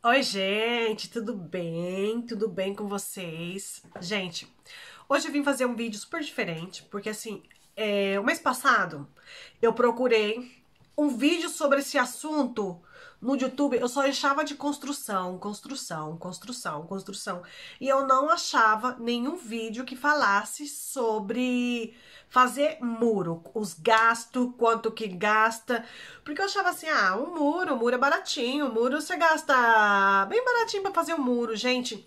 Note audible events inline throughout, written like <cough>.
Oi, gente, tudo bem? Tudo bem com vocês? Gente, hoje eu vim fazer um vídeo super diferente, porque assim, é, o mês passado eu procurei um vídeo sobre esse assunto no YouTube, eu só achava de construção, construção, construção, construção. E eu não achava nenhum vídeo que falasse sobre fazer muro, os gastos, quanto que gasta. Porque eu achava assim, ah, um muro, o muro é baratinho, o muro você gasta bem baratinho para fazer um muro, gente.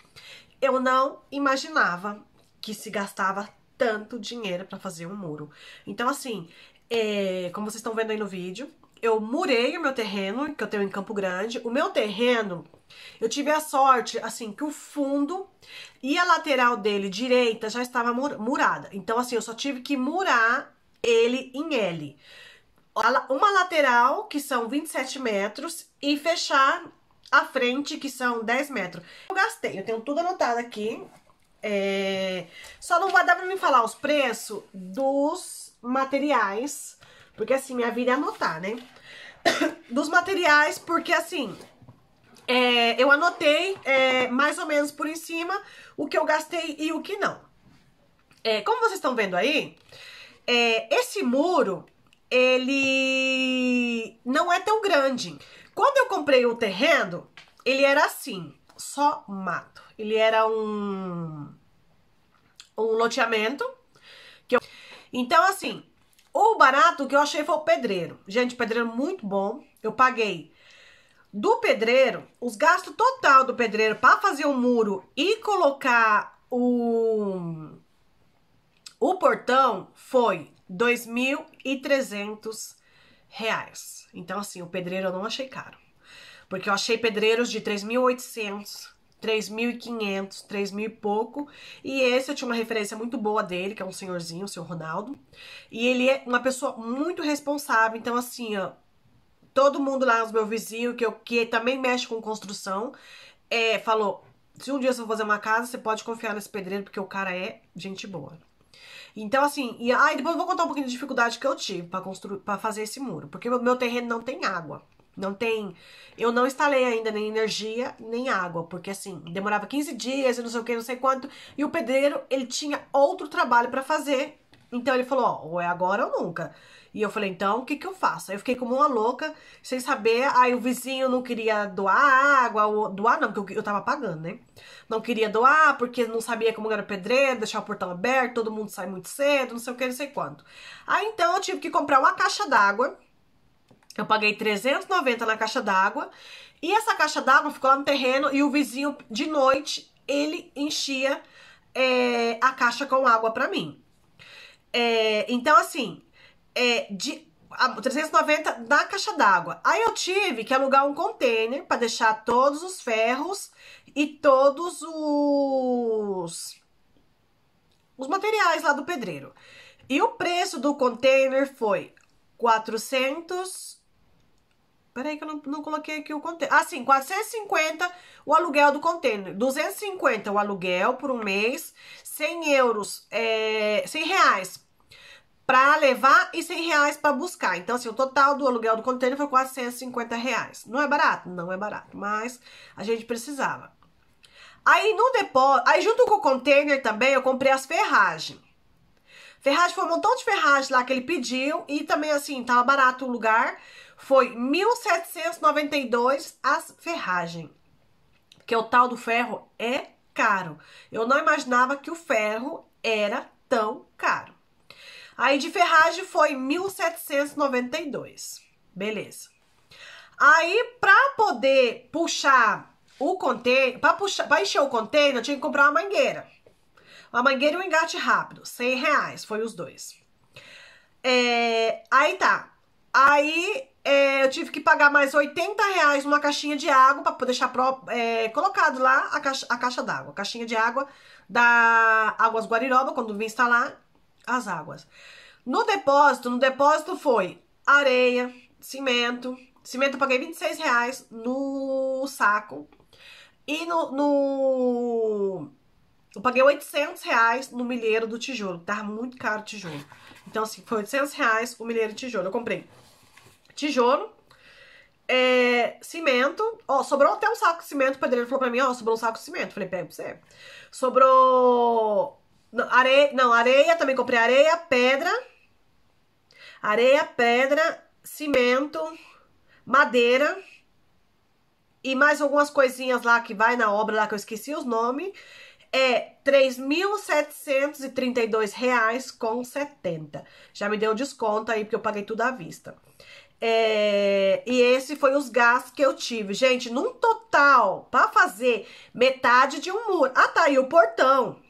Eu não imaginava que se gastava tanto dinheiro para fazer um muro. Então, assim, é, como vocês estão vendo aí no vídeo, eu murei o meu terreno, que eu tenho em Campo Grande. O meu terreno, eu tive a sorte, assim, que o fundo e a lateral dele direita já estava murada. Então, assim, eu só tive que murar ele em L. Uma lateral, que são 27 metros, e fechar a frente, que são 10 metros. Eu gastei, eu tenho tudo anotado aqui. É... Só não vai dar pra me falar os preços dos materiais porque assim, minha vida é anotar, né? <coughs> Dos materiais, porque assim, é, eu anotei é, mais ou menos por em cima o que eu gastei e o que não. É, como vocês estão vendo aí, é, esse muro, ele não é tão grande. Quando eu comprei o terreno, ele era assim, só mato. Ele era um, um loteamento. Eu... Então, assim, o barato que eu achei foi o pedreiro. Gente, pedreiro é muito bom. Eu paguei do pedreiro, os gastos total do pedreiro para fazer o muro e colocar o o portão foi R$ 2.300. Então assim, o pedreiro eu não achei caro. Porque eu achei pedreiros de 3.800, 3.500, 3.000 e pouco. E esse eu tinha uma referência muito boa dele, que é um senhorzinho, o senhor Ronaldo. E ele é uma pessoa muito responsável. Então, assim, ó, todo mundo lá, os meus vizinhos, que, eu, que também mexe com construção, é, falou: se um dia você for fazer uma casa, você pode confiar nesse pedreiro, porque o cara é gente boa. Então, assim, e aí ah, depois eu vou contar um pouquinho de dificuldade que eu tive para construir para fazer esse muro, porque o meu terreno não tem água. Não tem. Eu não instalei ainda nem energia, nem água, porque assim, demorava 15 dias e não sei o que, não sei quanto. E o pedreiro, ele tinha outro trabalho para fazer. Então ele falou: ó, ou é agora ou nunca. E eu falei: então, o que que eu faço? Aí eu fiquei como uma louca, sem saber. Aí o vizinho não queria doar água, ou, doar não, porque eu, eu tava pagando, né? Não queria doar porque não sabia como era o pedreiro, deixar o portão aberto, todo mundo sai muito cedo, não sei o que, não sei quanto. Aí então eu tive que comprar uma caixa d'água eu paguei 390 na caixa d'água e essa caixa d'água ficou lá no terreno e o vizinho de noite ele enchia é, a caixa com água para mim. É, então assim, é, de a, 390 na caixa d'água. Aí eu tive que alugar um container para deixar todos os ferros e todos os os materiais lá do pedreiro. E o preço do container foi 400 Peraí que eu não, não coloquei aqui o contêiner. Ah, sim, 450 o aluguel do contêiner. 250 o aluguel por um mês. 100 euros, é, 100 reais para levar e 100 reais para buscar. Então, assim, o total do aluguel do contêiner foi 450 reais. Não é barato? Não é barato, mas a gente precisava. Aí, no depósito, aí junto com o contêiner também, eu comprei as ferragens. Ferragem, foi um montão de ferragem lá que ele pediu e também, assim, tava barato o lugar foi 1792 as ferragem. Porque o tal do ferro é caro. Eu não imaginava que o ferro era tão caro. Aí de ferragem foi 1792. Beleza. Aí para poder puxar o container, para puxar, para encher o container, eu tinha que comprar uma mangueira. Uma mangueira e um engate rápido, 100 reais, foi os dois. É, aí tá. Aí é, eu tive que pagar mais 80 reais numa caixinha de água para deixar pro, é, colocado lá a caixa, a caixa d'água. A caixinha de água da Águas Guariroba, quando vim instalar as águas. No depósito, no depósito foi areia, cimento. Cimento eu paguei 26 reais no saco. E no, no... Eu paguei 800 reais no milheiro do tijolo. Tava muito caro o tijolo. Então, assim, foi 800 reais o milheiro de tijolo. Eu comprei tijolo, é, cimento. Ó, sobrou até um saco de cimento. O pedreiro falou pra mim, ó, sobrou um saco de cimento. Falei, pega pra você. Sobrou... Não, areia, não, areia, também comprei areia, pedra. Areia, pedra, cimento, madeira e mais algumas coisinhas lá que vai na obra lá que eu esqueci os nomes, é R$ reais com Já me deu desconto aí porque eu paguei tudo à vista. É, e esse foi os gastos que eu tive. Gente, num total, para fazer metade de um muro. Ah, tá, e o portão.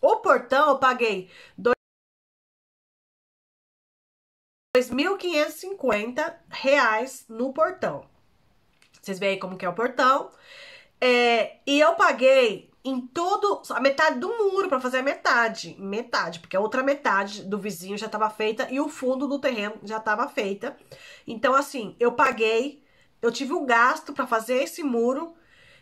O portão eu paguei R$ 2.550 no portão. Vocês veem como que é o portão. É, e eu paguei em todo a metade do muro para fazer a metade, metade, porque a outra metade do vizinho já estava feita e o fundo do terreno já estava feita. Então assim, eu paguei, eu tive um gasto para fazer esse muro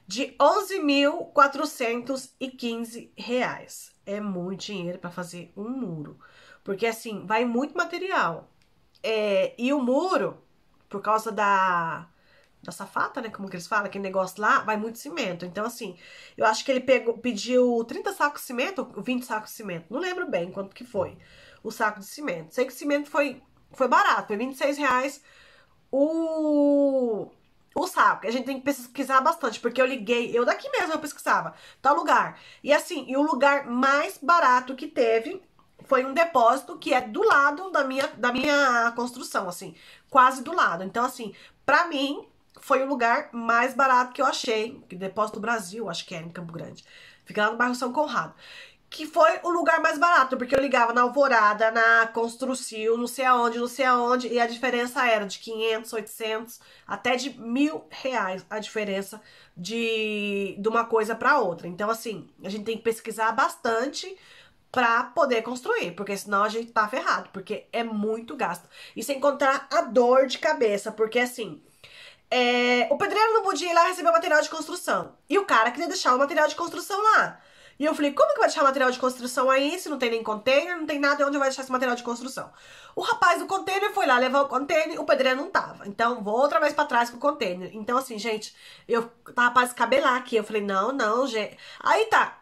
de 11.415 reais. É muito dinheiro para fazer um muro, porque assim vai muito material. É, e o muro, por causa da da safata, né? Como que eles falam, aquele negócio lá, vai muito cimento. Então, assim, eu acho que ele pegou, pediu 30 sacos de cimento, 20 sacos de cimento. Não lembro bem quanto que foi o saco de cimento. Sei que o cimento foi, foi barato, foi 26 reais o, o saco. A gente tem que pesquisar bastante, porque eu liguei, eu daqui mesmo eu pesquisava, tal lugar. E assim, e o lugar mais barato que teve foi um depósito que é do lado da minha, da minha construção, assim, quase do lado. Então, assim, pra mim, foi o lugar mais barato que eu achei, que Depósito do Brasil, acho que era é em Campo Grande. Fica lá no bairro São Conrado. Que foi o lugar mais barato, porque eu ligava na Alvorada, na Construcil, não sei aonde, não sei aonde, e a diferença era de 500, 800, até de mil reais a diferença de, de uma coisa para outra. Então, assim, a gente tem que pesquisar bastante para poder construir, porque senão a gente tá ferrado, porque é muito gasto. E sem encontrar a dor de cabeça, porque assim, é, o pedreiro não podia ir lá receber o material de construção. E o cara queria deixar o material de construção lá. E eu falei, como que vai deixar o material de construção aí se não tem nem container, não tem nada onde vai deixar esse material de construção? O rapaz do container foi lá levar o container, o pedreiro não tava. Então, vou outra vez pra trás com o container. Então, assim, gente, eu tava pra descabelar aqui. Eu falei, não, não, gente. Aí tá.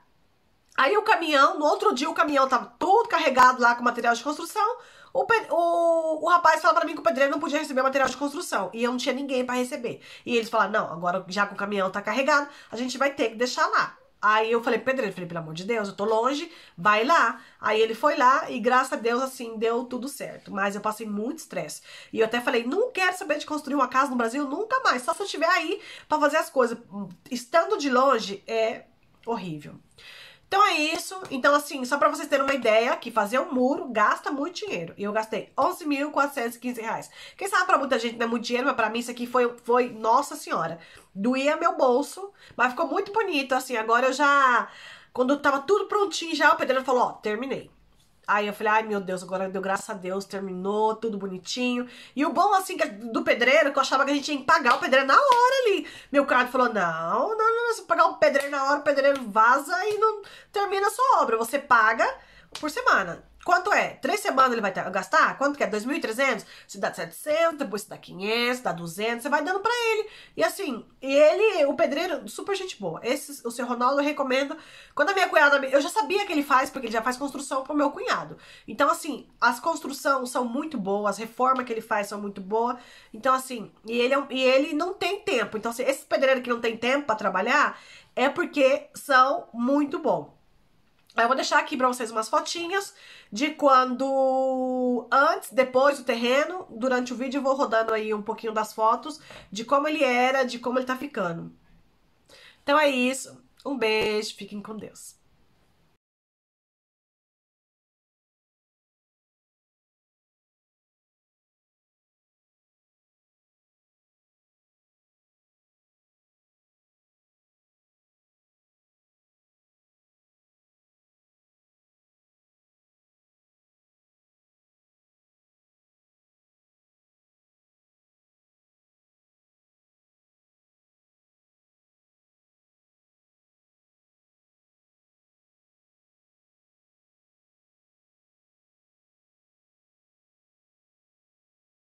Aí o caminhão, no outro dia o caminhão tava todo carregado lá com material de construção. O, o, o rapaz falou para mim que o pedreiro não podia receber material de construção e eu não tinha ninguém para receber. E eles falaram: não, agora já com o caminhão tá carregado, a gente vai ter que deixar lá. Aí eu falei, pedreiro, falei, pelo amor de Deus, eu tô longe, vai lá. Aí ele foi lá e graças a Deus, assim, deu tudo certo. Mas eu passei muito estresse. E eu até falei, não quero saber de construir uma casa no Brasil nunca mais, só se eu estiver aí para fazer as coisas. Estando de longe é horrível isso. Então, assim, só pra vocês terem uma ideia, que fazer um muro gasta muito dinheiro. E eu gastei 11.415 reais. Quem sabe pra muita gente não é muito dinheiro, mas pra mim isso aqui foi, foi nossa senhora. Doía meu bolso, mas ficou muito bonito, assim. Agora eu já... Quando tava tudo prontinho já, o pedreiro falou, ó, terminei. Aí eu falei, ai meu Deus, agora deu graças a Deus, terminou, tudo bonitinho. E o bom, assim, do pedreiro, que eu achava que a gente tinha que pagar o pedreiro na hora ali. Meu cunhado falou, não, não, não, se pagar o pedreiro na hora, o pedreiro vaza e não termina a sua obra. Você paga por semana. Quanto é? Três semanas ele vai ter, gastar? Quanto que é? 2.300? Se dá 700, depois se dá 500, se dá 200, você vai dando para ele. E assim, ele, o pedreiro, super gente boa. Esse, o seu Ronaldo, eu recomendo. Quando a minha cunhada, eu já sabia que ele faz, porque ele já faz construção pro meu cunhado. Então assim, as construções são muito boas, as reformas que ele faz são muito boas. Então assim, e ele, é e ele não tem tempo. Então assim, esses pedreiros que não tem tempo para trabalhar, é porque são muito bons eu vou deixar aqui para vocês umas fotinhas de quando antes, depois do terreno, durante o vídeo eu vou rodando aí um pouquinho das fotos de como ele era, de como ele tá ficando. Então é isso, um beijo, fiquem com Deus.